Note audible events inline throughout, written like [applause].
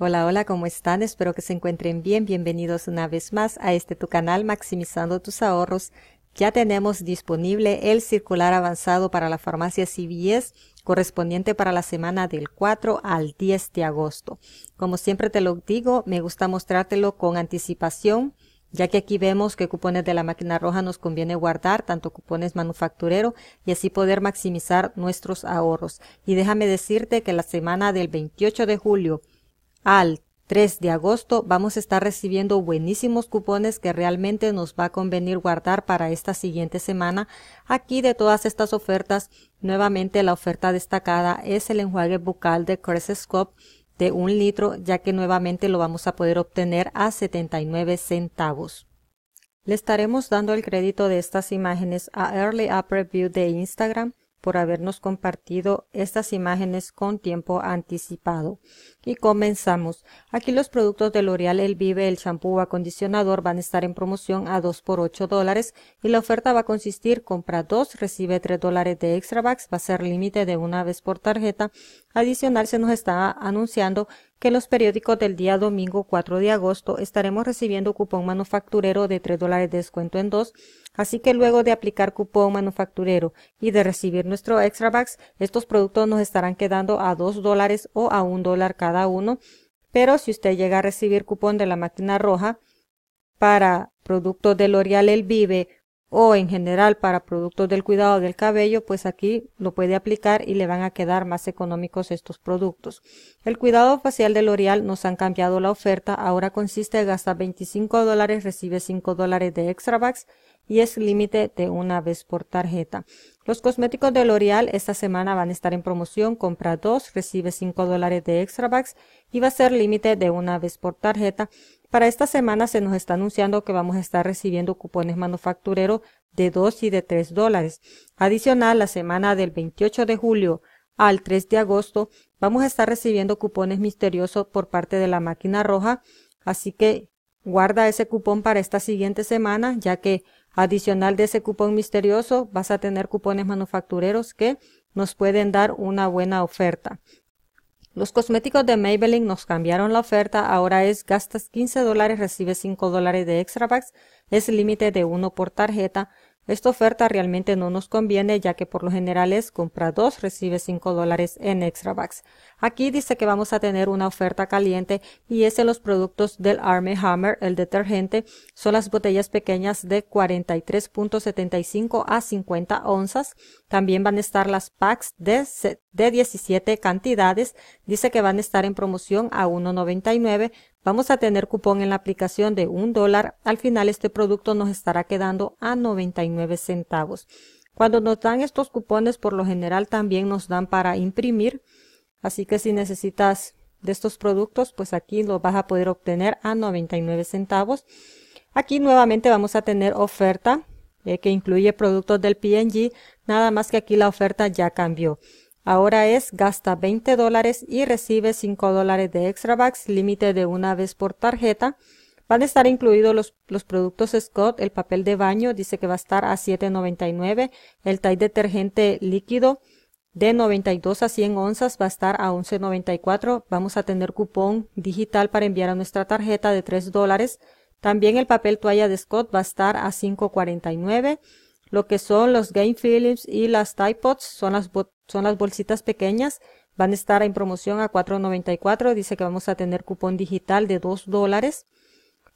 Hola, hola, ¿cómo están? Espero que se encuentren bien. Bienvenidos una vez más a este tu canal Maximizando tus ahorros. Ya tenemos disponible el circular avanzado para la farmacia CVS correspondiente para la semana del 4 al 10 de agosto. Como siempre te lo digo, me gusta mostrártelo con anticipación ya que aquí vemos que cupones de la máquina roja nos conviene guardar, tanto cupones manufacturero, y así poder maximizar nuestros ahorros. Y déjame decirte que la semana del 28 de julio al 3 de agosto vamos a estar recibiendo buenísimos cupones que realmente nos va a convenir guardar para esta siguiente semana. Aquí de todas estas ofertas, nuevamente la oferta destacada es el enjuague bucal de Crest de un litro, ya que nuevamente lo vamos a poder obtener a 79 centavos. Le estaremos dando el crédito de estas imágenes a Early Up Review de Instagram por habernos compartido estas imágenes con tiempo anticipado. Y comenzamos. Aquí los productos de L'Oreal El Vive, el champú acondicionador van a estar en promoción a 2 por 8 dólares y la oferta va a consistir compra 2, recibe 3 dólares de extra bucks, va a ser límite de una vez por tarjeta. Adicional se nos está anunciando que en los periódicos del día domingo 4 de agosto estaremos recibiendo cupón manufacturero de 3 dólares de descuento en 2 Así que luego de aplicar cupón manufacturero y de recibir nuestro extra bucks, estos productos nos estarán quedando a 2 dólares o a 1 dólar cada uno. Pero si usted llega a recibir cupón de la máquina roja para productos de L'Oreal El Vive o en general para productos del cuidado del cabello, pues aquí lo puede aplicar y le van a quedar más económicos estos productos. El cuidado facial de L'Oreal nos han cambiado la oferta, ahora consiste en gastar 25 dólares, recibe 5 dólares de extra bucks y es límite de una vez por tarjeta. Los cosméticos de L'Oreal esta semana van a estar en promoción. Compra dos, recibe cinco dólares de extra bucks y va a ser límite de una vez por tarjeta. Para esta semana se nos está anunciando que vamos a estar recibiendo cupones manufactureros de 2 y de 3 dólares. Adicional, la semana del 28 de julio al 3 de agosto vamos a estar recibiendo cupones misteriosos por parte de la máquina roja. Así que guarda ese cupón para esta siguiente semana, ya que Adicional de ese cupón misterioso, vas a tener cupones manufactureros que nos pueden dar una buena oferta. Los cosméticos de Maybelline nos cambiaron la oferta, ahora es gastas 15 dólares, recibes 5 dólares de extra bags. es límite de uno por tarjeta, esta oferta realmente no nos conviene ya que por lo general es compra 2, recibe 5 dólares en extra bucks. Aquí dice que vamos a tener una oferta caliente y es en los productos del Army Hammer, el detergente, son las botellas pequeñas de 43.75 a 50 onzas. También van a estar las packs de, de 17 cantidades. Dice que van a estar en promoción a 1.99 Vamos a tener cupón en la aplicación de un dólar. Al final este producto nos estará quedando a 99 centavos. Cuando nos dan estos cupones, por lo general también nos dan para imprimir. Así que si necesitas de estos productos, pues aquí lo vas a poder obtener a 99 centavos. Aquí nuevamente vamos a tener oferta eh, que incluye productos del PNG, nada más que aquí la oferta ya cambió. Ahora es gasta 20 dólares y recibe 5 dólares de extra bucks, límite de una vez por tarjeta. Van a estar incluidos los, productos Scott, el papel de baño, dice que va a estar a $7.99, el Tide detergente líquido de 92 a 100 onzas va a estar a 11.94. Vamos a tener cupón digital para enviar a nuestra tarjeta de 3 dólares. También el papel toalla de Scott va a estar a 5.49. Lo que son los Game Phillips y las Tide Pods son las, son las bolsitas pequeñas, van a estar en promoción a 4.94, dice que vamos a tener cupón digital de 2 dólares.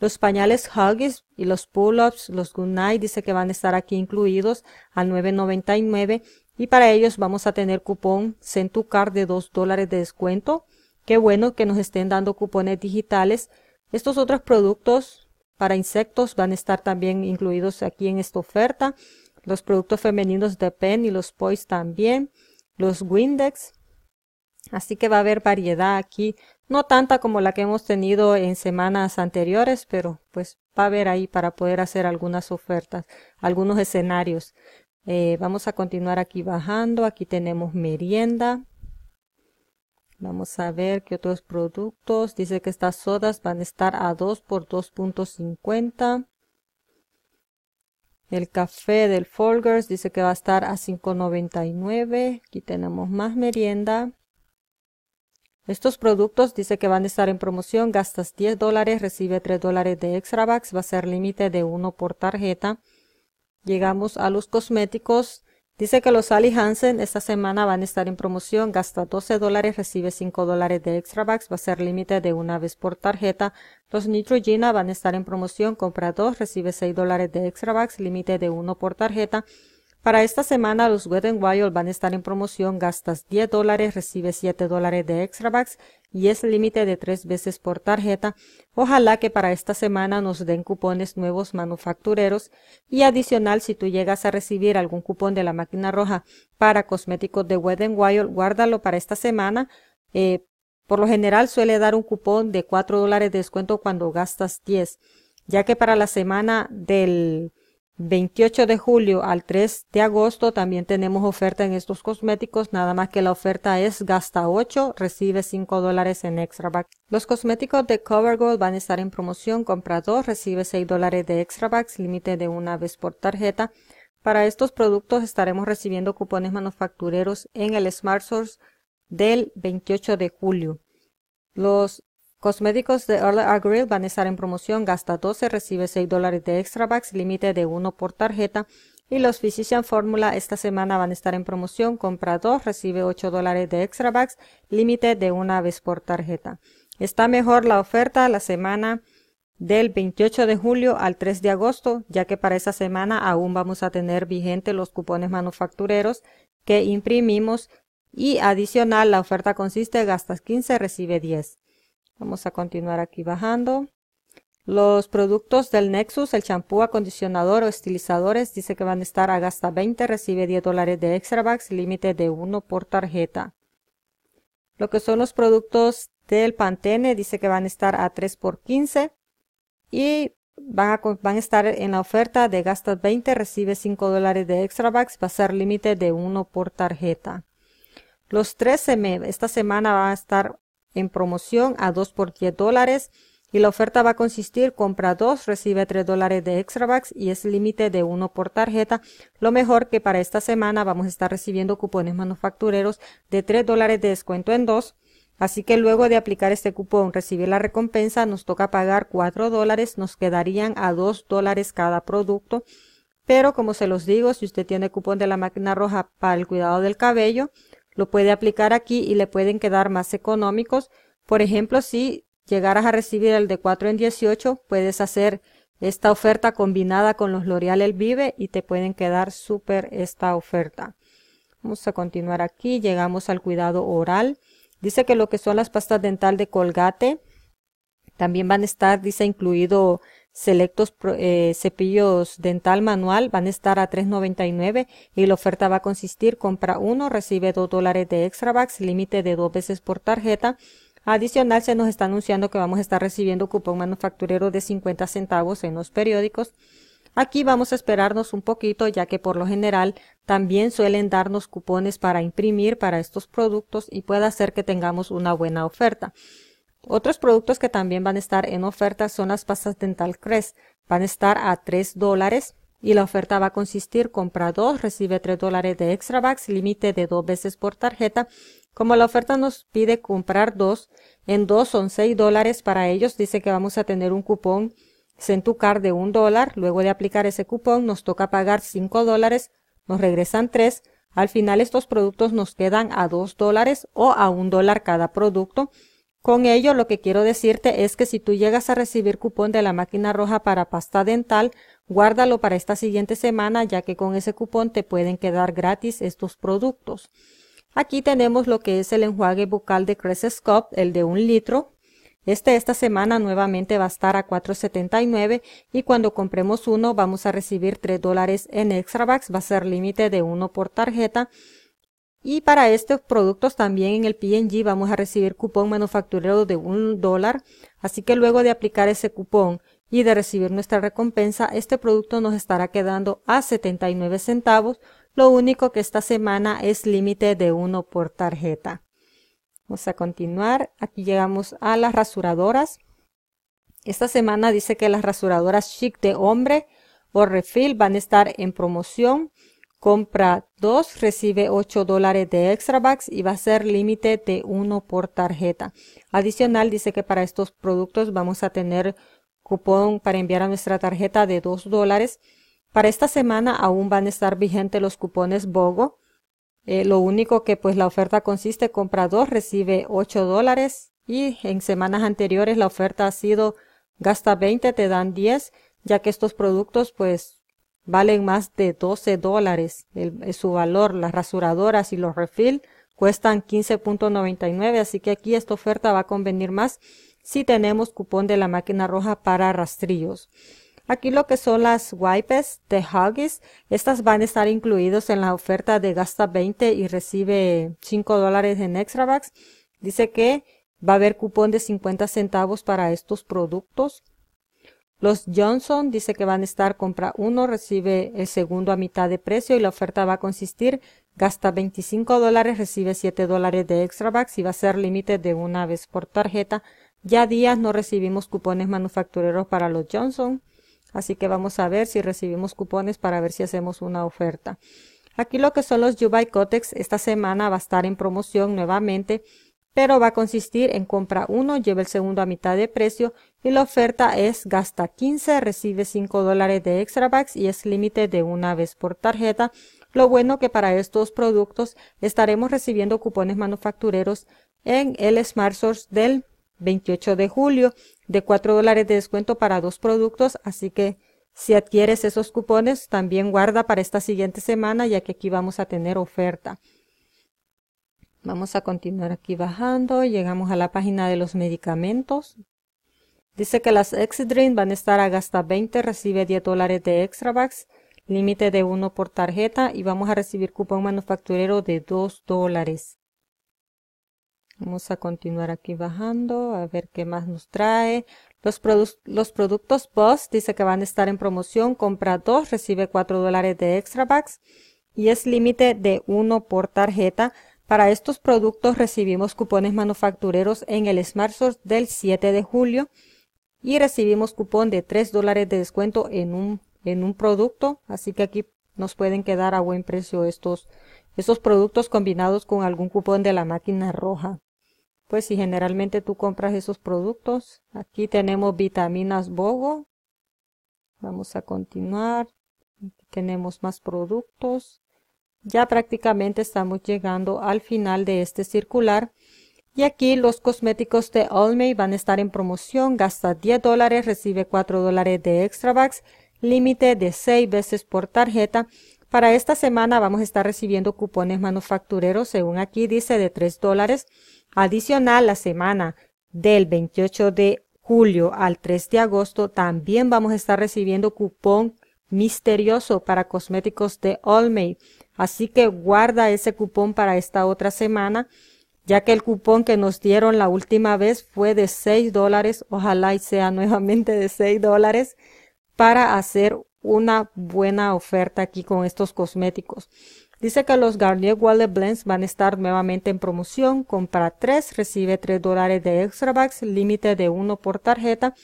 Los pañales Huggies y los pull-ups, los Good dice que van a estar aquí incluidos a 9.99 y para ellos vamos a tener cupón Centucar de 2 dólares de descuento. Qué bueno que nos estén dando cupones digitales. Estos otros productos para insectos van a estar también incluidos aquí en esta oferta. Los productos femeninos de Penn y los Poise también los Windex. Así que va a haber variedad aquí, no tanta como la que hemos tenido en semanas anteriores, pero pues va a haber ahí para poder hacer algunas ofertas, algunos escenarios. Eh, vamos a continuar aquí bajando, aquí tenemos merienda. Vamos a ver qué otros productos. Dice que estas sodas van a estar a 2 por 2.50. El café del Folgers dice que va a estar a 5.99. Aquí tenemos más merienda. Estos productos dice que van a estar en promoción. Gastas 10 dólares, recibe 3 dólares de extra bucks. Va a ser límite de uno por tarjeta. Llegamos a los cosméticos. Dice que los Ali Hansen esta semana van a estar en promoción, gasta 12 dólares, recibe 5 dólares de extra bucks, va a ser límite de una vez por tarjeta. Los Nitrogena van a estar en promoción, compra dos, recibe 6 dólares de extra bucks, límite de 1 por tarjeta. Para esta semana los Wet Wild van a estar en promoción, gastas 10 dólares, recibe 7 dólares de extra bucks, y es límite de tres veces por tarjeta. Ojalá que para esta semana nos den cupones nuevos manufactureros y adicional si tú llegas a recibir algún cupón de la máquina roja para cosméticos de Wet guárdalo para esta semana. Eh, por lo general suele dar un cupón de cuatro dólares de descuento cuando gastas diez ya que para la semana del 28 de julio al 3 de agosto también tenemos oferta en estos cosméticos, nada más que la oferta es gasta 8, recibe 5 dólares en extra bucks. Los cosméticos de CoverGirl van a estar en promoción, compra 2, recibe 6 dólares de extra bucks, límite de una vez por tarjeta. Para estos productos estaremos recibiendo cupones manufactureros en el Smart Source del 28 de julio. Los Cosméticos de Early Agrill van a estar en promoción. Gasta 12, recibe 6 dólares de extra bucks, límite de 1 por tarjeta. Y los Physician Formula esta semana van a estar en promoción. Compra 2, recibe 8 dólares de extra bucks, límite de una vez por tarjeta. Está mejor la oferta la semana del 28 de julio al 3 de agosto, ya que para esa semana aún vamos a tener vigente los cupones manufactureros que imprimimos y adicional la oferta consiste gastas 15, recibe 10. Vamos a continuar aquí bajando. Los productos del Nexus, el champú, acondicionador o estilizadores, dice que van a estar a gasta 20, recibe 10 dólares de extra bucks, límite de 1 por tarjeta. Lo que son los productos del Pantene, dice que van a estar a 3 por 15 y van a, van a estar en la oferta de gasta 20, recibe 5 dólares de extra bucks, va a ser límite de 1 por tarjeta. Los 13 m esta semana va a estar en promoción a 2 por 10 dólares y la oferta va a consistir compra 2, recibe 3 dólares de extra bucks y es límite de 1 por tarjeta. Lo mejor que para esta semana vamos a estar recibiendo cupones manufactureros de 3 dólares de descuento en 2. Así que luego de aplicar este cupón, recibir la recompensa, nos toca pagar 4 dólares, nos quedarían a 2 dólares cada producto. Pero como se los digo, si usted tiene cupón de la máquina roja para el cuidado del cabello, lo puede aplicar aquí y le pueden quedar más económicos. Por ejemplo, si llegaras a recibir el de 4 en 18, puedes hacer esta oferta combinada con los L'Oreal El Vive y te pueden quedar súper esta oferta. Vamos a continuar aquí. Llegamos al cuidado oral. Dice que lo que son las pastas dental de Colgate también van a estar, dice, incluido selectos eh, cepillos dental manual van a estar a $3.99 y la oferta va a consistir compra uno, recibe dos dólares de extra bucks, límite de dos veces por tarjeta. Adicional se nos está anunciando que vamos a estar recibiendo cupón manufacturero de 50 centavos en los periódicos. Aquí vamos a esperarnos un poquito ya que por lo general también suelen darnos cupones para imprimir para estos productos y puede hacer que tengamos una buena oferta. Otros productos que también van a estar en oferta son las pastas dental Crest. Van a estar a 3 dólares y la oferta va a consistir compra 2, recibe 3 dólares de extra bucks, límite de dos veces por tarjeta. Como la oferta nos pide comprar 2, en 2 son 6 dólares para ellos. Dice que vamos a tener un cupón Centucar de 1 dólar. Luego de aplicar ese cupón nos toca pagar 5 dólares, nos regresan 3. Al final estos productos nos quedan a 2 dólares o a 1 dólar cada producto. Con ello, lo que quiero decirte es que si tú llegas a recibir cupón de la máquina roja para pasta dental, guárdalo para esta siguiente semana, ya que con ese cupón te pueden quedar gratis estos productos. Aquí tenemos lo que es el enjuague bucal de Crest Scope, el de un litro. Este esta semana nuevamente va a estar a $4.79 y cuando compremos uno vamos a recibir $3 en extra bucks, va a ser límite de uno por tarjeta y para estos productos también en el PNG vamos a recibir cupón manufacturero de un dólar. Así que luego de aplicar ese cupón y de recibir nuestra recompensa, este producto nos estará quedando a 79 centavos. Lo único que esta semana es límite de uno por tarjeta. Vamos a continuar. Aquí llegamos a las rasuradoras. Esta semana dice que las rasuradoras chic de hombre o refill van a estar en promoción. Compra 2, recibe 8 dólares de extra bucks y va a ser límite de 1 por tarjeta. Adicional dice que para estos productos vamos a tener cupón para enviar a nuestra tarjeta de 2 dólares. Para esta semana aún van a estar vigentes los cupones BOGO. Eh, lo único que pues la oferta consiste, compra 2, recibe 8 dólares y en semanas anteriores la oferta ha sido gasta 20, te dan 10, ya que estos productos pues valen más de 12 dólares eh, su valor. Las rasuradoras y los refill cuestan 15.99, así que aquí esta oferta va a convenir más si tenemos cupón de la máquina roja para rastrillos. Aquí lo que son las wipes de Huggies, estas van a estar incluidos en la oferta de gasta 20 y recibe 5 dólares en extra bucks. Dice que va a haber cupón de 50 centavos para estos productos. Los Johnson dice que van a estar compra uno, recibe el segundo a mitad de precio y la oferta va a consistir gasta 25 dólares, recibe 7 dólares de extra bucks y va a ser límite de una vez por tarjeta. Ya días no recibimos cupones manufactureros para los Johnson, así que vamos a ver si recibimos cupones para ver si hacemos una oferta. Aquí lo que son los Dubai Cotex esta semana va a estar en promoción nuevamente pero va a consistir en compra uno, lleva el segundo a mitad de precio y la oferta es gasta 15, recibe 5 dólares de extra bucks y es límite de una vez por tarjeta. Lo bueno que para estos productos estaremos recibiendo cupones manufactureros en el Smart Source del 28 de julio de 4 dólares de descuento para dos productos, así que si adquieres esos cupones también guarda para esta siguiente semana ya que aquí vamos a tener oferta. Vamos a continuar aquí bajando. Llegamos a la página de los medicamentos. Dice que las Exidrin van a estar a gasta 20, recibe 10 dólares de bucks. límite de 1 por tarjeta y vamos a recibir cupón manufacturero de 2 dólares. Vamos a continuar aquí bajando, a ver qué más nos trae. Los, los productos Boss dice que van a estar en promoción, compra 2, recibe 4 dólares de bucks. y es límite de 1 por tarjeta. Para estos productos recibimos cupones manufactureros en el SmartSource del 7 de julio y recibimos cupón de 3 dólares de descuento en un, en un producto. Así que aquí nos pueden quedar a buen precio estos, estos productos combinados con algún cupón de la máquina roja. Pues si generalmente tú compras esos productos, aquí tenemos vitaminas Bogo. Vamos a continuar. Aquí tenemos más productos. Ya prácticamente estamos llegando al final de este circular. Y aquí los cosméticos de Olmey van a estar en promoción. Gasta 10 dólares, recibe 4 dólares de extra bucks, límite de 6 veces por tarjeta. Para esta semana vamos a estar recibiendo cupones manufactureros, según aquí dice, de 3 dólares. Adicional, la semana del 28 de julio al 3 de agosto también vamos a estar recibiendo cupón misterioso para cosméticos de Olmey. Así que guarda ese cupón para esta otra semana, ya que el cupón que nos dieron la última vez fue de 6 dólares, ojalá y sea [laughs] nuevamente de 6 dólares, para hacer una buena oferta aquí con estos cosméticos. Dice que los Garnier Wallet Blends van a estar nuevamente en promoción. Compra 3, recibe 3 dólares de extra bucks, límite de 1 por tarjeta.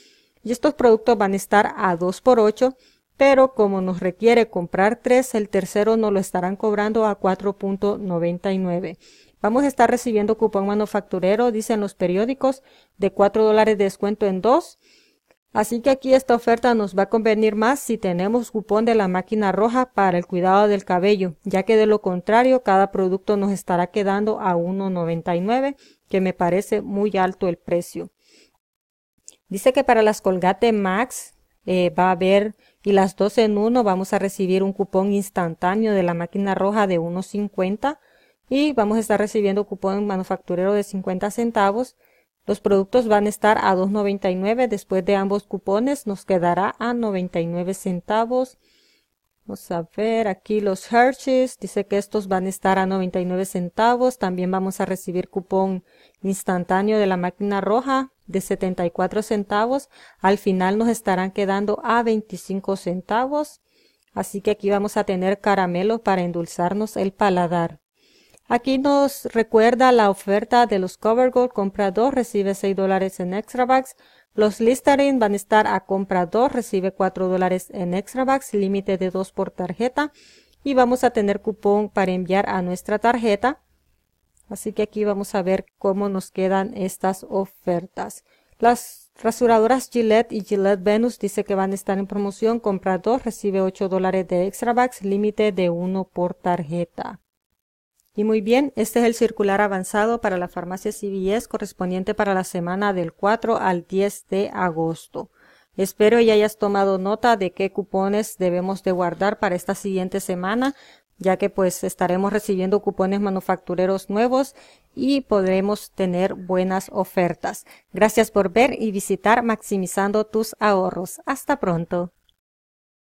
Y estos productos van a estar a 2 por 8 pero como nos requiere comprar tres, el tercero nos lo estarán cobrando a 4.99. Vamos a estar recibiendo cupón manufacturero, dicen los periódicos, de 4 dólares de descuento en dos. Así que aquí esta oferta nos va a convenir más si tenemos cupón de la máquina roja para el cuidado del cabello, ya que de lo contrario cada producto nos estará quedando a 1.99, que me parece muy alto el precio. Dice que para las Colgate Max eh, va a haber y las dos en uno vamos a recibir un cupón instantáneo de la máquina roja de 1.50 y vamos a estar recibiendo cupón manufacturero de 50 centavos. Los productos van a estar a 2.99 después de ambos cupones nos quedará a 99 centavos. Vamos a ver aquí los Hershey's, dice que estos van a estar a 99 centavos, también vamos a recibir cupón instantáneo de la máquina roja de 74 centavos. Al final nos estarán quedando a 25 centavos. Así que aquí vamos a tener caramelo para endulzarnos el paladar. Aquí nos recuerda la oferta de los CoverGold, Compra 2, recibe 6 dólares en extra bags. Los Listerine van a estar a compra 2, recibe 4 dólares en extra bags, límite de 2 por tarjeta. Y vamos a tener cupón para enviar a nuestra tarjeta. Así que aquí vamos a ver cómo nos quedan estas ofertas. Las rasuradoras Gillette y Gillette Venus dice que van a estar en promoción. Compra dos, recibe 8 dólares de extra bucks, límite de 1 por tarjeta. Y muy bien, este es el circular avanzado para la farmacia CVS correspondiente para la semana del 4 al 10 de agosto. Espero ya hayas tomado nota de qué cupones debemos de guardar para esta siguiente semana ya que pues estaremos recibiendo cupones manufactureros nuevos y podremos tener buenas ofertas. Gracias por ver y visitar Maximizando tus ahorros. Hasta pronto.